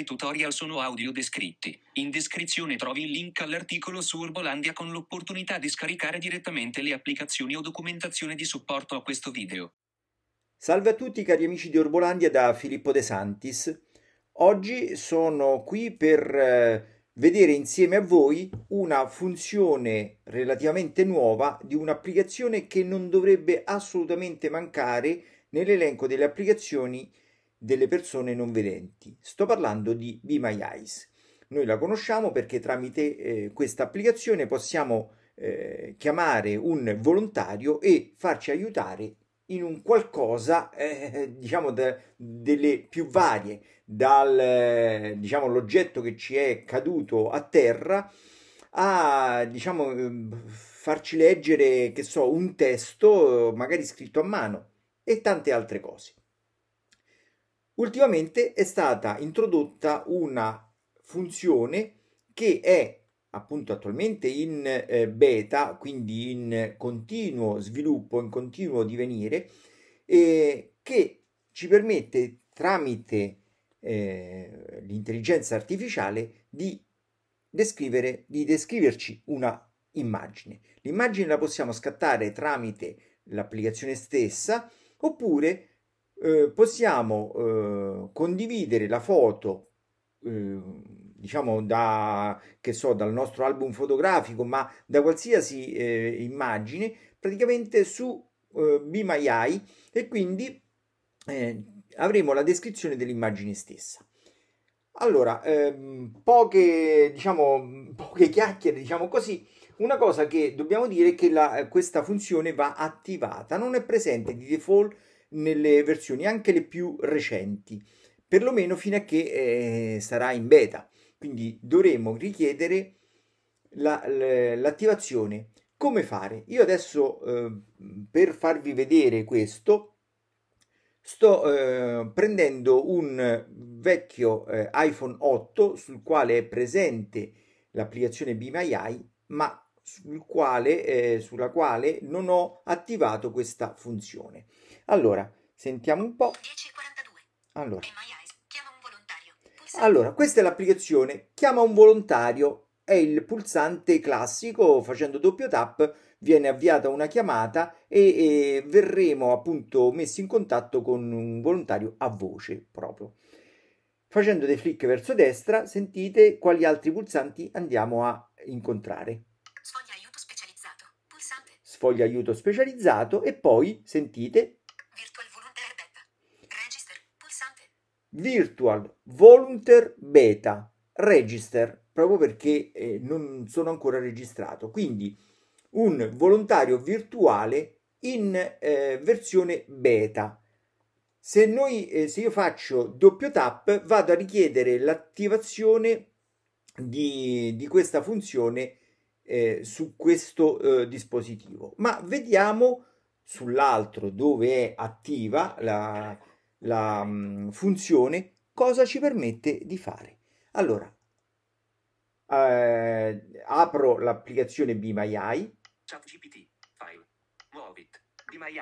altri tutorial sono audio descritti. In descrizione trovi il link all'articolo su Urbolandia con l'opportunità di scaricare direttamente le applicazioni o documentazione di supporto a questo video. Salve a tutti cari amici di Urbolandia da Filippo De Santis. Oggi sono qui per eh, vedere insieme a voi una funzione relativamente nuova di un'applicazione che non dovrebbe assolutamente mancare nell'elenco delle applicazioni delle persone non vedenti. Sto parlando di Be My Eyes. Noi la conosciamo perché tramite eh, questa applicazione possiamo eh, chiamare un volontario e farci aiutare in un qualcosa, eh, diciamo, da, delle più varie, dal, diciamo, l'oggetto che ci è caduto a terra a, diciamo, ehm, farci leggere, che so, un testo magari scritto a mano e tante altre cose. Ultimamente è stata introdotta una funzione che è appunto attualmente in eh, beta, quindi in continuo sviluppo, in continuo divenire, eh, che ci permette tramite eh, l'intelligenza artificiale di descrivere, di descriverci una immagine. L'immagine la possiamo scattare tramite l'applicazione stessa oppure eh, possiamo eh, condividere la foto ehm, diciamo da che so dal nostro album fotografico ma da qualsiasi eh, immagine praticamente su eh, BMI e quindi eh, avremo la descrizione dell'immagine stessa allora, ehm, poche, diciamo, poche chiacchiere, diciamo così. Una cosa che dobbiamo dire è che la, questa funzione va attivata, non è presente di default nelle versioni anche le più recenti, perlomeno fino a che eh, sarà in beta. Quindi dovremo richiedere la, l'attivazione. Come fare? Io adesso eh, per farvi vedere questo sto eh, prendendo un vecchio eh, iPhone 8 sul quale è presente l'applicazione BMI, ma sul quale, eh, sulla quale non ho attivato questa funzione. Allora, sentiamo un po'. 10.42. Allora. Allora, questa è l'applicazione Chiama un volontario, è il pulsante classico, facendo doppio tap viene avviata una chiamata e, e, verremo appunto messi in contatto con un volontario a voce proprio. Facendo dei flick verso destra sentite quali altri pulsanti andiamo a incontrare. Sfoglia aiuto specializzato, pulsante. Sfoglia aiuto specializzato e poi sentite virtual volunteer beta register proprio perché eh, non sono ancora registrato quindi un volontario virtuale in eh, versione beta se, noi, eh, se io faccio doppio tap vado a richiedere l'attivazione di, di questa funzione eh, su questo eh, dispositivo ma vediamo sull'altro dove è attiva la, la mm, funzione cosa ci permette di fare. Allora, eh, apro l'applicazione BMI. ChatGPT, file, muovit, BMI.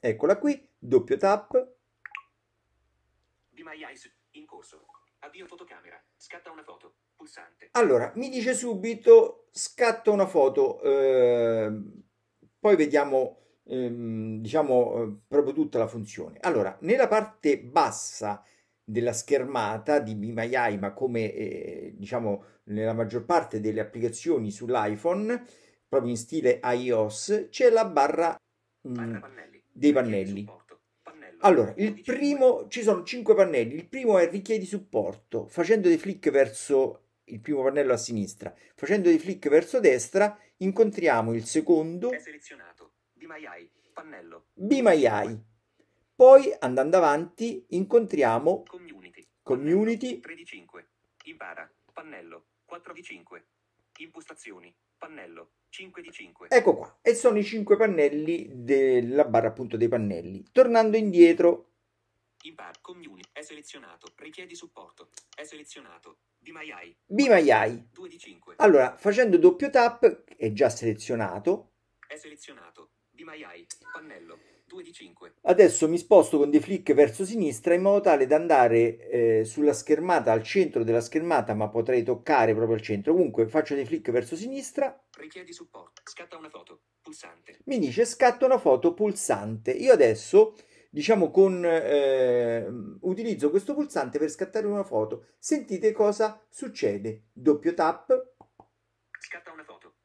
Eccola qui, doppio tap. BMI in corso. Avvio fotocamera, scatta una foto, pulsante. Allora, mi dice subito scatta una foto, eh, poi vediamo ehm, diciamo eh, proprio tutta la funzione. Allora, nella parte bassa della schermata di BMI, ma come eh, diciamo nella maggior parte delle applicazioni sull'iPhone, proprio in stile iOS, c'è la barra, mh, mm, pannelli. dei pannelli. Allora, il primo, ci sono cinque pannelli, il primo è richiedi supporto, facendo dei flick verso il primo pannello a sinistra, facendo dei flick verso destra incontriamo il secondo, Bimaiai, pannello. Bimaiai. Poi andando avanti incontriamo community. Community 3 di 5. Impara, pannello 4 di 5. Impostazioni, pannello 5 di 5. Ecco qua, e sono i 5 pannelli della barra appunto dei pannelli. Tornando indietro Impar community è selezionato. Richiedi supporto. È selezionato. Bimaiai. Bimaiai. 2 di 5. Allora, facendo doppio tap è già selezionato. È selezionato di di Maiai, pannello 2 5. Adesso mi sposto con dei flick verso sinistra in modo tale da andare eh, sulla schermata, al centro della schermata, ma potrei toccare proprio al centro. Comunque faccio dei flick verso sinistra. Richiedi supporto. Scatta una foto. Pulsante. Mi dice scatta una foto pulsante. Io adesso diciamo con eh, utilizzo questo pulsante per scattare una foto sentite cosa succede doppio tap scatta una foto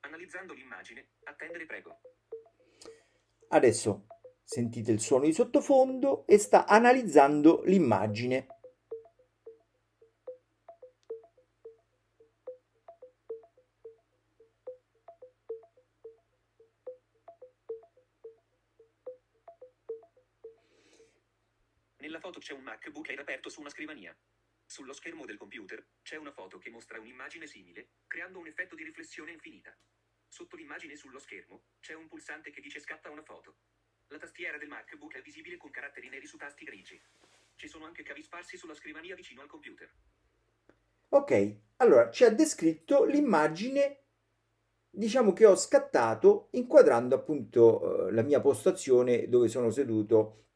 analizzando l'immagine attendere prego Adesso sentite il suono di sottofondo e sta analizzando l'immagine. Nella foto c'è un MacBook Air aperto su una scrivania. Sullo schermo del computer c'è una foto che mostra un'immagine simile, creando un effetto di riflessione infinita. Sotto l'immagine sullo schermo c'è un pulsante che dice scatta una foto. La tastiera del MacBook è visibile con caratteri neri su tasti grigi. Ci sono anche cavi sparsi sulla scrivania vicino al computer. Ok, allora ci ha descritto l'immagine diciamo che ho scattato inquadrando appunto eh, la mia postazione dove sono seduto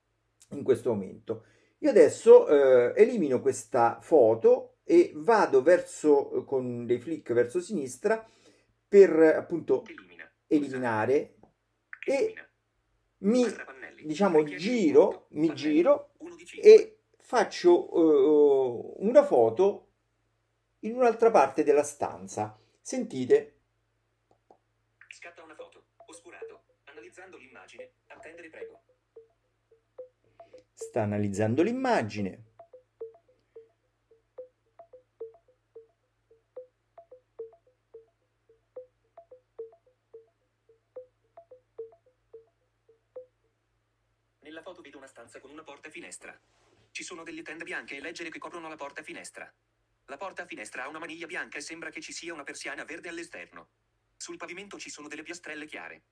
in questo momento. Io adesso eh, elimino questa foto e vado verso con dei flick verso sinistra per appunto Elimina. eliminare esatto. Elimina. e mi diciamo giro, mi giro e faccio uh, una foto in un'altra parte della stanza. Sentite. Scatta una foto, oscurato, analizzando l'immagine, attendere prego. Sta analizzando l'immagine. foto vedo una stanza con una porta finestra. Ci sono delle tende bianche e leggere che coprono la porta finestra. La porta finestra ha una maniglia bianca e sembra che ci sia una persiana verde all'esterno. Sul pavimento ci sono delle piastrelle chiare.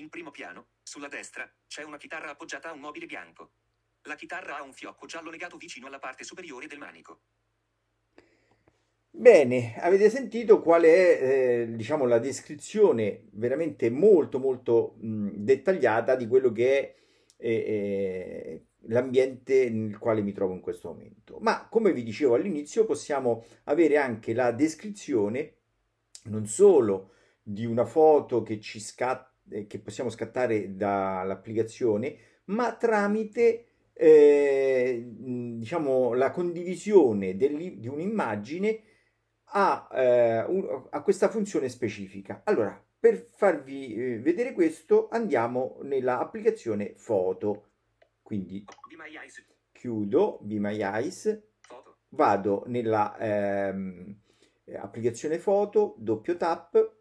In primo piano, sulla destra, c'è una chitarra appoggiata a un mobile bianco. La chitarra ha un fiocco giallo legato vicino alla parte superiore del manico. Bene, avete sentito qual è eh, diciamo, la descrizione veramente molto molto mh, dettagliata di quello che è e, l'ambiente nel quale mi trovo in questo momento. Ma come vi dicevo all'inizio, possiamo avere anche la descrizione non solo di una foto che ci scatta eh, che possiamo scattare dall'applicazione, ma tramite eh, diciamo la condivisione di un'immagine a, eh, a questa funzione specifica. Allora, per farvi eh, vedere questo andiamo nell'applicazione foto. Quindi chiudo Be My Eyes, vado nella ehm, applicazione foto, doppio tap.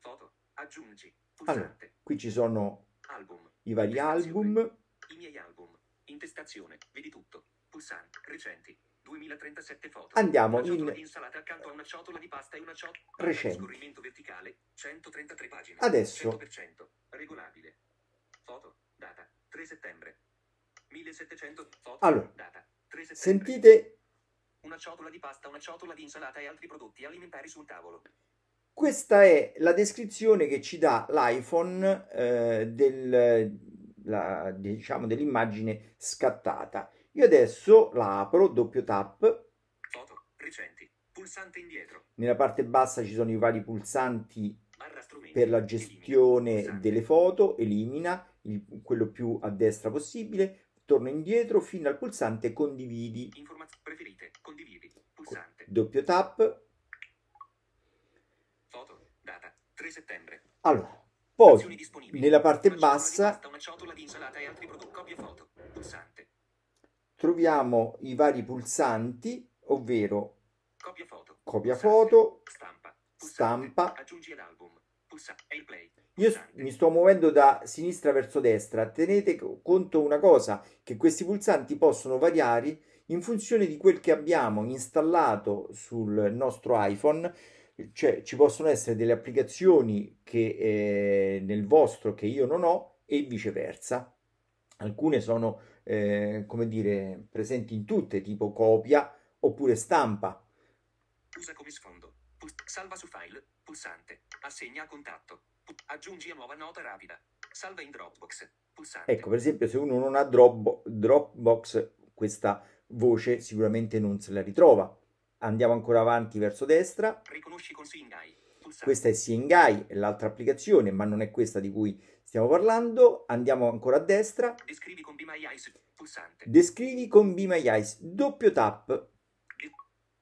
Foto, aggiungi, allora, qui ci sono album, i vari album. I miei album, intestazione, vedi tutto, pulsante, recenti, 2037 foto. Andiamo una in... insalata accanto a una ciotola di pasta e una ciotola... Recente. Scorrimento verticale, 133 pagine. Adesso. 100%, regolabile. Foto, data, 3 settembre. 1700, foto, allora, data, 3 settembre. Sentite... Una ciotola di pasta, una ciotola di insalata e altri prodotti alimentari su tavolo. Questa è la descrizione che ci dà l'iPhone eh, del, la, diciamo, dell'immagine scattata. Io adesso la apro, doppio tap. Foto, recenti, pulsante indietro. Nella parte bassa ci sono i vari pulsanti per la gestione elimina. delle foto, elimina il, quello più a destra possibile, torno indietro fino al pulsante condividi. Informazioni preferite, condividi, pulsante. Doppio tap. Foto, data, 3 settembre. Allora, poi nella parte bassa una ciotola di insalata e altri prodotti, copie foto, pulsante troviamo i vari pulsanti, ovvero copia foto, copia foto stampa, stampa aggiungi l'album, io mi sto muovendo da sinistra verso destra. Tenete conto una cosa, che questi pulsanti possono variare in funzione di quel che abbiamo installato sul nostro iPhone. Cioè, ci possono essere delle applicazioni che eh, nel vostro che io non ho e viceversa alcune sono eh, come dire presenti in tutte, tipo copia oppure stampa. Usa come sfondo, Pus- salva su file, pulsante, assegna a contatto, aggiungi a nuova nota rapida, salva in Dropbox, pulsante. Ecco, per esempio, se uno non ha drop- Dropbox, questa voce sicuramente non se la ritrova. Andiamo ancora avanti verso destra. Riconosci con Singai. Questa è Singai, l'altra applicazione, ma non è questa di cui Stiamo parlando, andiamo ancora a destra. Descrivi con B My Eyes, pulsante. Descrivi con B My Eyes, doppio tap.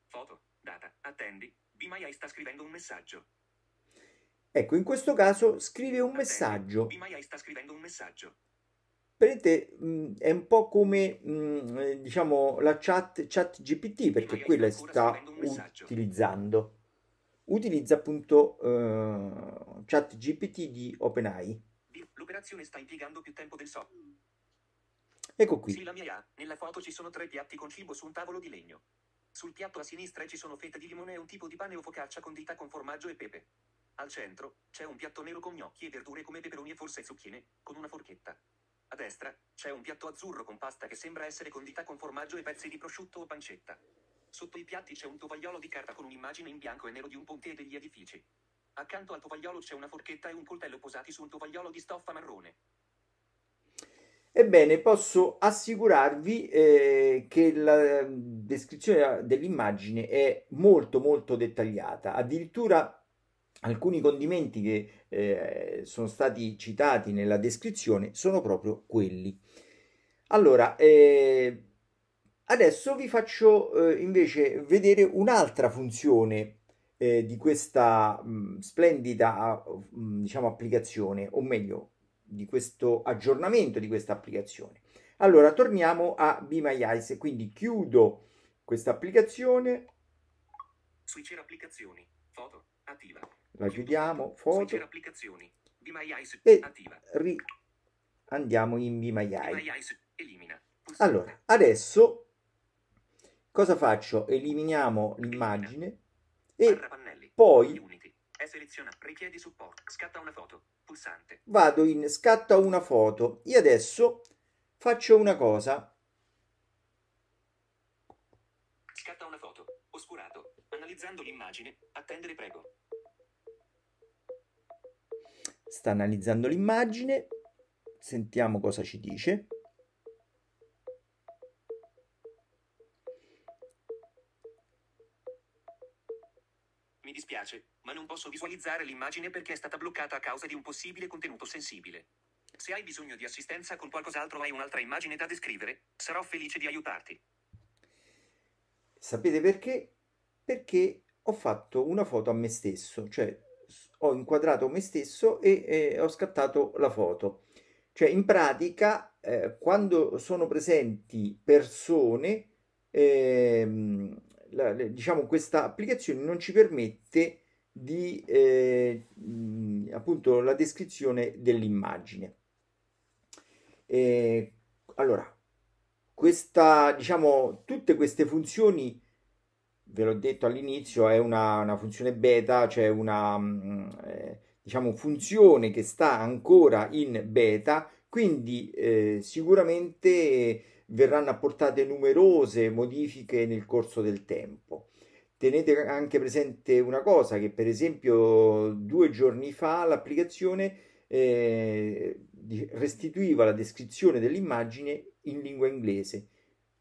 Foto, data, attendi, B My Eyes sta scrivendo un messaggio. Ecco, in questo caso scrive un messaggio. B My Eyes sta scrivendo un messaggio. Vedete, mm, è un po' come mm, eh, diciamo la chat, chat GPT, perché qui la sta utilizzando. Utilizza appunto eh, chat GPT di OpenAI. L'operazione sta impiegando più tempo del so. Ecco qui. Sì, la mia. Nella foto ci sono tre piatti con cibo su un tavolo di legno. Sul piatto a sinistra ci sono fette di limone e un tipo di pane o focaccia condita con formaggio e pepe. Al centro c'è un piatto nero con gnocchi e verdure come peperoni e forse zucchine, con una forchetta. A destra c'è un piatto azzurro con pasta che sembra essere condita con formaggio e pezzi di prosciutto o pancetta. Sotto i piatti c'è un tovagliolo di carta con un'immagine in bianco e nero di un ponte e degli edifici. Accanto al tovagliolo c'è una forchetta e un coltello posati su un tovagliolo di stoffa marrone. Ebbene, posso assicurarvi eh, che la ehm, descrizione dell'immagine è molto molto dettagliata, addirittura alcuni condimenti che eh, sono stati citati nella descrizione sono proprio quelli. Allora, eh, adesso vi faccio eh, invece vedere un'altra funzione eh, di questa mh, mm, splendida mh, mm, diciamo, applicazione, o meglio, di questo aggiornamento di questa applicazione. Allora, torniamo a Be My Eyes, quindi chiudo questa applicazione. Switcher applicazioni, foto, attiva. La chiudiamo, foto. Switcher applicazioni, Be My Eyes, e attiva. Ri- andiamo in Be My Eyes. Be My Eyes elimina. Allora, adesso cosa faccio? Eliminiamo l'immagine. E poi È selezionato. Richiedi supporto. Scatta una foto. Pulsante. Vado in scatta una foto. E adesso faccio una cosa. Scatta una foto. Oscurato. Analizzando l'immagine. Attendere prego. Sta analizzando l'immagine. Sentiamo cosa ci dice. Mi dispiace, ma non posso visualizzare l'immagine perché è stata bloccata a causa di un possibile contenuto sensibile. Se hai bisogno di assistenza con qualcos'altro hai un'altra immagine da descrivere, sarò felice di aiutarti. Sapete perché? Perché ho fatto una foto a me stesso, cioè ho inquadrato me stesso e eh, ho scattato la foto. Cioè in pratica eh, quando sono presenti persone eh, la, diciamo, questa applicazione non ci permette di eh, appunto la descrizione dell'immagine. Eh, allora, questa, diciamo, tutte queste funzioni, ve l'ho detto all'inizio, è una, una funzione beta, cioè una eh, diciamo, funzione che sta ancora in beta, quindi eh, sicuramente verranno apportate numerose modifiche nel corso del tempo. Tenete anche presente una cosa che per esempio due giorni fa l'applicazione eh, restituiva la descrizione dell'immagine in lingua inglese,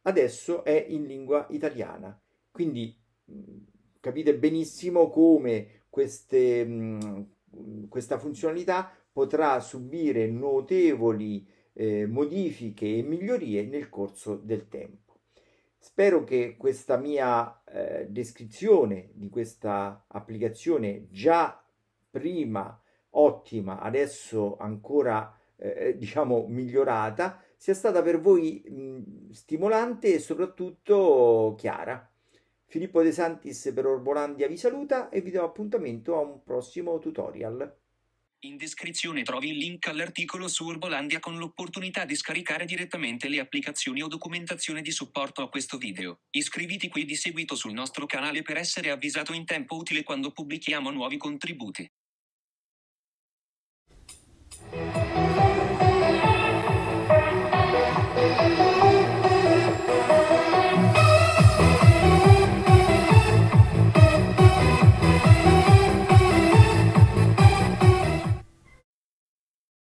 adesso è in lingua italiana. Quindi capite benissimo come queste, mh, questa funzionalità potrà subire notevoli eh, modifiche e migliorie nel corso del tempo. Spero che questa mia eh, descrizione di questa applicazione già prima ottima, adesso ancora eh, eh, diciamo migliorata, sia stata per voi mh, stimolante e soprattutto chiara. Filippo De Santis per Orbolandia vi saluta e vi do appuntamento a un prossimo tutorial. In descrizione trovi il link all'articolo su Urbolandia con l'opportunità di scaricare direttamente le applicazioni o documentazione di supporto a questo video. Iscriviti qui di seguito sul nostro canale per essere avvisato in tempo utile quando pubblichiamo nuovi contributi.